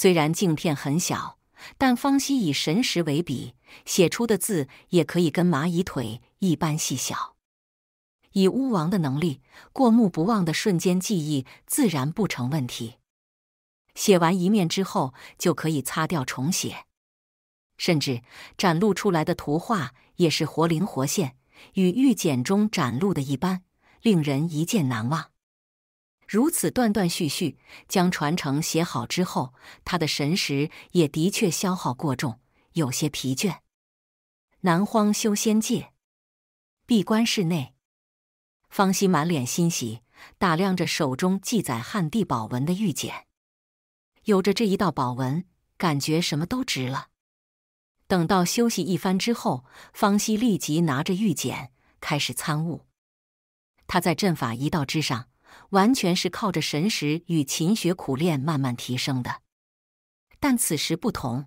虽然镜片很小，但方希以神识为笔写出的字也可以跟蚂蚁腿一般细小。以巫王的能力，过目不忘的瞬间记忆自然不成问题。写完一面之后就可以擦掉重写，甚至展露出来的图画也是活灵活现，与玉简中展露的一般，令人一见难忘。如此断断续续将传承写好之后，他的神识也的确消耗过重，有些疲倦。南荒修仙界，闭关室内，方西满脸欣喜，打量着手中记载汉地宝文的玉简，有着这一道宝文，感觉什么都值了。等到休息一番之后，方希立即拿着玉简开始参悟，他在阵法一道之上。完全是靠着神识与勤学苦练慢慢提升的，但此时不同，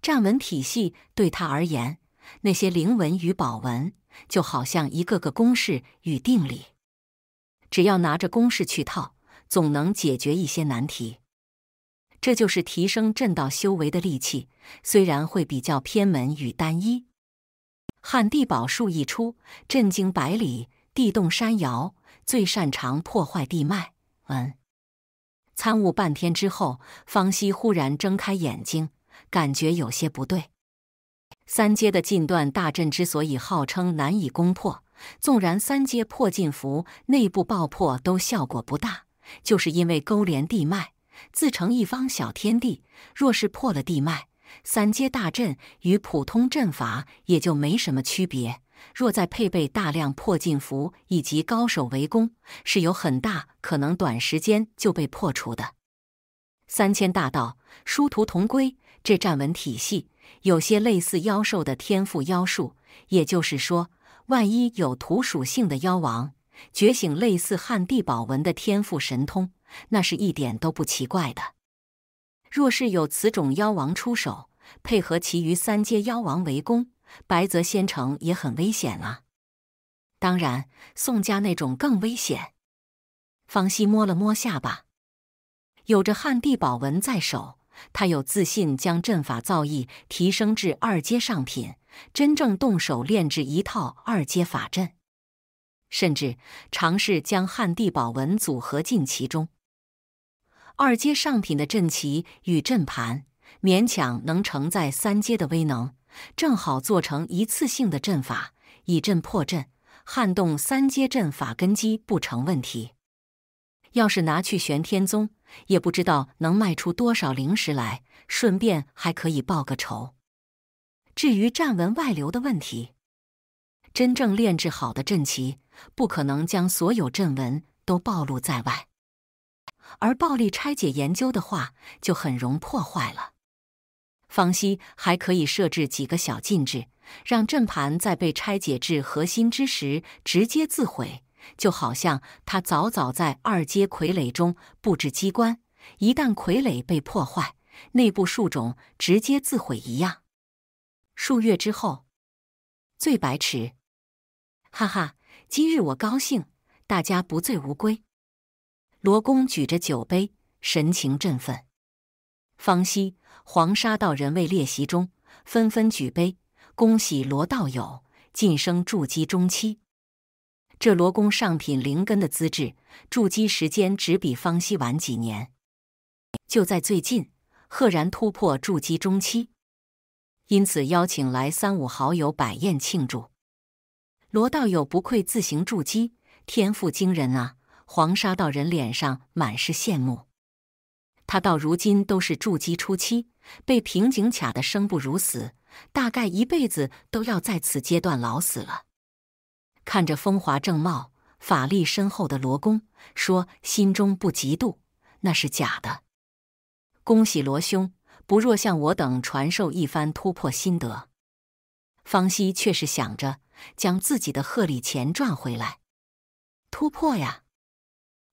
战文体系对他而言，那些灵文与宝文就好像一个个公式与定理，只要拿着公式去套，总能解决一些难题。这就是提升震道修为的利器，虽然会比较偏门与单一。旱地宝术一出，震惊百里，地动山摇。最擅长破坏地脉。嗯，参悟半天之后，方西忽然睁开眼睛，感觉有些不对。三阶的禁断大阵之所以号称难以攻破，纵然三阶破禁符内部爆破都效果不大，就是因为勾连地脉，自成一方小天地。若是破了地脉，三阶大阵与普通阵法也就没什么区别。若再配备大量破禁符以及高手围攻，是有很大可能短时间就被破除的。三千大道，殊途同归。这战文体系有些类似妖兽的天赋妖术，也就是说，万一有土属性的妖王觉醒类似旱地宝文的天赋神通，那是一点都不奇怪的。若是有此种妖王出手，配合其余三阶妖王围攻。白泽仙城也很危险啊，当然，宋家那种更危险。方希摸了摸下巴，有着汉地宝文在手，他有自信将阵法造诣提升至二阶上品，真正动手炼制一套二阶法阵，甚至尝试将汉地宝文组合进其中。二阶上品的阵旗与阵盘，勉强能承载三阶的威能。正好做成一次性的阵法，以阵破阵，撼动三阶阵法根基不成问题。要是拿去玄天宗，也不知道能卖出多少灵石来，顺便还可以报个仇。至于战文外流的问题，真正炼制好的阵旗，不可能将所有阵纹都暴露在外，而暴力拆解研究的话，就很容破坏了。方希还可以设置几个小禁制，让阵盘在被拆解至核心之时直接自毁，就好像他早早在二阶傀儡中布置机关，一旦傀儡被破坏，内部树种直接自毁一样。数月之后，醉白池，哈哈，今日我高兴，大家不醉无归。罗公举着酒杯，神情振奋。方希。黄沙道人为列席中，纷纷举杯，恭喜罗道友晋升筑基中期。这罗公上品灵根的资质，筑基时间只比方希晚几年，就在最近，赫然突破筑基中期，因此邀请来三五好友，摆宴庆祝。罗道友不愧自行筑基，天赋惊人啊！黄沙道人脸上满是羡慕。他到如今都是筑基初期，被瓶颈卡的生不如死，大概一辈子都要在此阶段老死了。看着风华正茂、法力深厚的罗公，说心中不嫉妒那是假的。恭喜罗兄，不若向我等传授一番突破心得。方希却是想着将自己的贺礼钱赚回来。突破呀！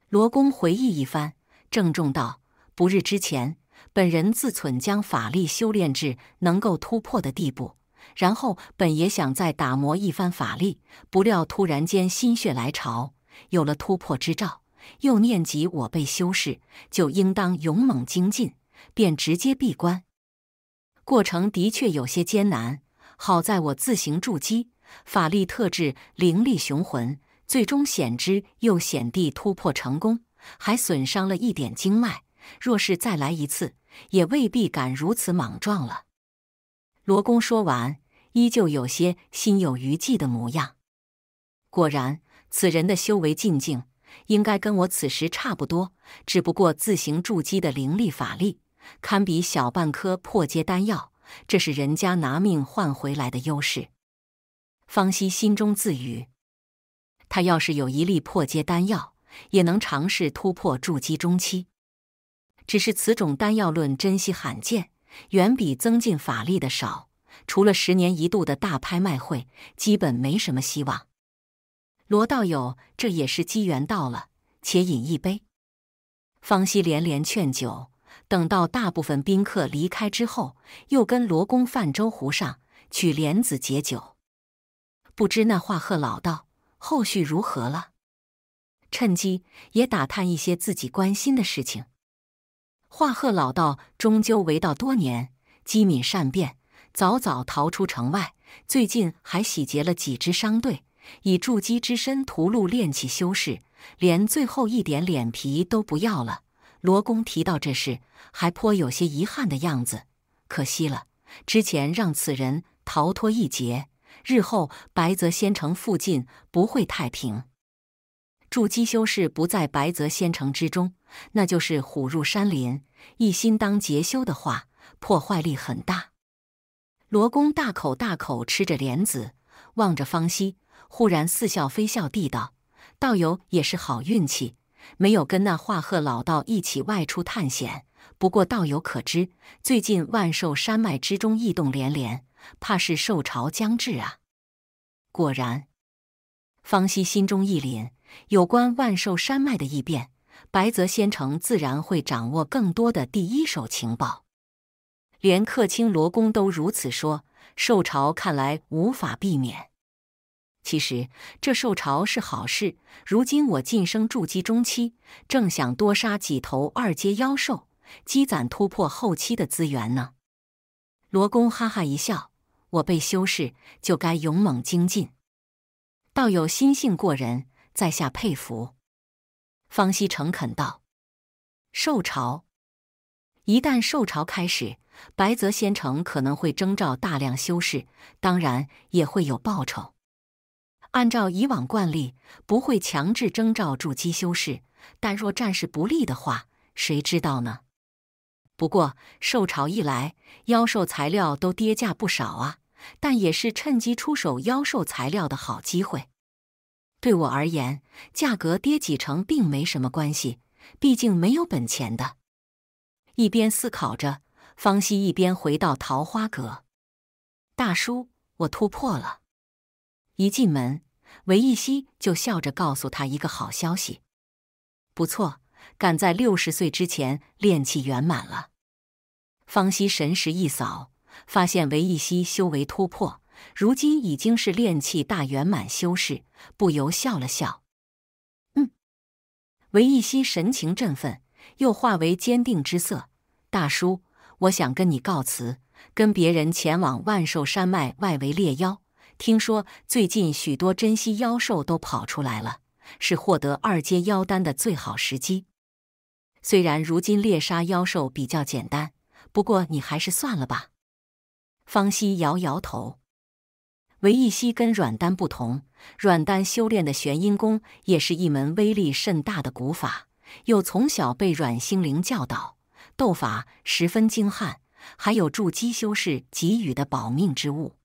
罗公回忆一番，郑重道。不日之前，本人自忖将法力修炼至能够突破的地步，然后本也想再打磨一番法力。不料突然间心血来潮，有了突破之兆，又念及我被修士就应当勇猛精进，便直接闭关。过程的确有些艰难，好在我自行筑基，法力特质凌厉雄浑，最终险之又险地突破成功，还损伤了一点经脉。若是再来一次，也未必敢如此莽撞了。罗公说完，依旧有些心有余悸的模样。果然，此人的修为境界应该跟我此时差不多，只不过自行筑基的灵力法力堪比小半颗破阶丹药，这是人家拿命换回来的优势。方希心中自语：他要是有一粒破阶丹药，也能尝试突破筑基中期。只是此种丹药论珍稀罕见，远比增进法力的少。除了十年一度的大拍卖会，基本没什么希望。罗道友，这也是机缘到了，且饮一杯。方西连连劝酒。等到大部分宾客离开之后，又跟罗公泛舟湖上，取莲子解酒。不知那话鹤老道后续如何了？趁机也打探一些自己关心的事情。华鹤老道终究为道多年，机敏善变，早早逃出城外。最近还洗劫了几支商队，以筑基之身屠戮炼气修士，连最后一点脸皮都不要了。罗公提到这事，还颇有些遗憾的样子。可惜了，之前让此人逃脱一劫，日后白泽仙城附近不会太平。筑基修士不在白泽仙城之中，那就是虎入山林，一心当劫修的话，破坏力很大。罗公大口大口吃着莲子，望着方西，忽然似笑非笑地道：“道友也是好运气，没有跟那画鹤老道一起外出探险。不过，道友可知，最近万寿山脉之中异动连连，怕是寿潮将至啊！”果然，方西心中一凛。有关万寿山脉的异变，白泽仙城自然会掌握更多的第一手情报。连客卿罗公都如此说，受潮看来无法避免。其实这受潮是好事，如今我晋升筑基中期，正想多杀几头二阶妖兽，积攒突破后期的资源呢。罗公哈哈一笑：“我被修士，就该勇猛精进。道友心性过人。”在下佩服，方希诚恳道：“受潮，一旦受潮开始，白泽仙城可能会征召大量修士，当然也会有报酬。按照以往惯例，不会强制征召筑基修士，但若战事不利的话，谁知道呢？不过受潮一来，妖兽材料都跌价不少啊，但也是趁机出手妖兽材料的好机会。”对我而言，价格跌几成并没什么关系，毕竟没有本钱的。一边思考着，方西一边回到桃花阁。大叔，我突破了！一进门，韦一西就笑着告诉他一个好消息。不错，赶在六十岁之前练气圆满了。方西神识一扫，发现韦一西修为突破。如今已经是炼气大圆满修士，不由笑了笑。嗯，韦一夕神情振奋，又化为坚定之色。大叔，我想跟你告辞，跟别人前往万寿山脉外围猎妖。听说最近许多珍稀妖兽都跑出来了，是获得二阶妖丹的最好时机。虽然如今猎杀妖兽比较简单，不过你还是算了吧。方希摇摇头。韦一夕跟阮丹不同，阮丹修炼的玄阴功也是一门威力甚大的古法，又从小被阮星灵教导，斗法十分精悍，还有筑基修士给予的保命之物。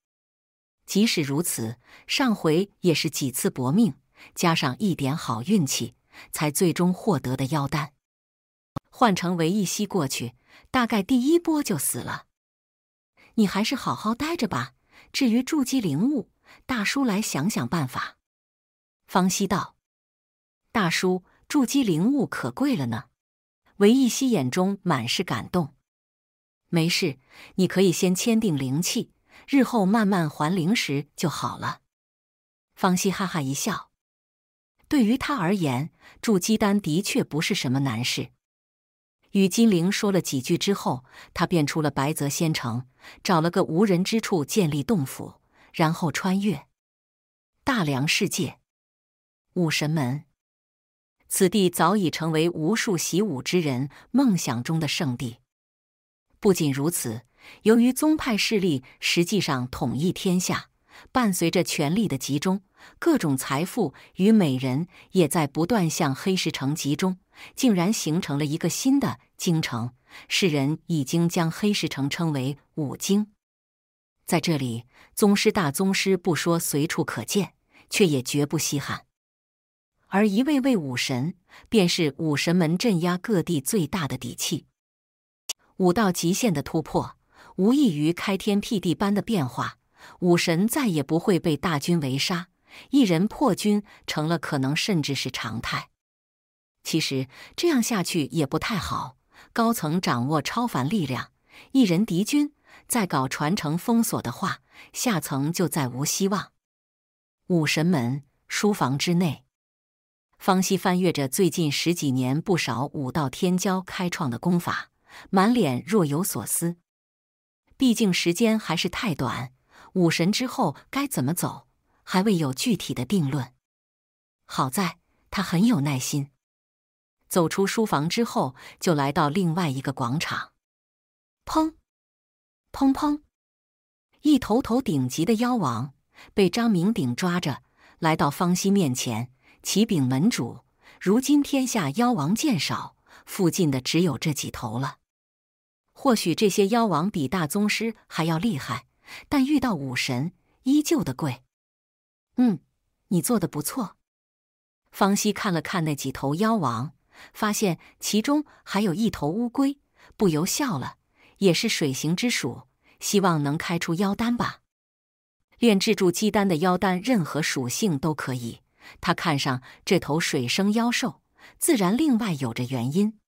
即使如此，上回也是几次搏命，加上一点好运气，才最终获得的妖丹。换成韦一夕过去，大概第一波就死了。你还是好好待着吧。至于筑基灵物，大叔来想想办法。方西道：“大叔，筑基灵物可贵了呢。”韦一希眼中满是感动。没事，你可以先签订灵气，日后慢慢还灵石就好了。方希哈哈一笑。对于他而言，筑基丹的确不是什么难事。与金灵说了几句之后，他便出了白泽仙城，找了个无人之处建立洞府，然后穿越大梁世界，武神门。此地早已成为无数习武之人梦想中的圣地。不仅如此，由于宗派势力实际上统一天下。伴随着权力的集中，各种财富与美人也在不断向黑石城集中，竟然形成了一个新的京城。世人已经将黑石城称为五京。在这里，宗师大宗师不说随处可见，却也绝不稀罕。而一位位武神，便是武神门镇压各地最大的底气。武道极限的突破，无异于开天辟地般的变化。武神再也不会被大军围杀，一人破军成了可能，甚至是常态。其实这样下去也不太好。高层掌握超凡力量，一人敌军，再搞传承封锁的话，下层就再无希望。武神门书房之内，方西翻阅着最近十几年不少武道天骄开创的功法，满脸若有所思。毕竟时间还是太短。武神之后该怎么走，还未有具体的定论。好在他很有耐心。走出书房之后，就来到另外一个广场。砰！砰砰！一头头顶级的妖王被张明鼎抓着，来到方西面前。启禀门主，如今天下妖王见少，附近的只有这几头了。或许这些妖王比大宗师还要厉害。但遇到武神，依旧的贵。嗯，你做的不错。方西看了看那几头妖王，发现其中还有一头乌龟，不由笑了。也是水行之属，希望能开出妖丹吧。炼制住鸡丹的妖丹，任何属性都可以。他看上这头水生妖兽，自然另外有着原因。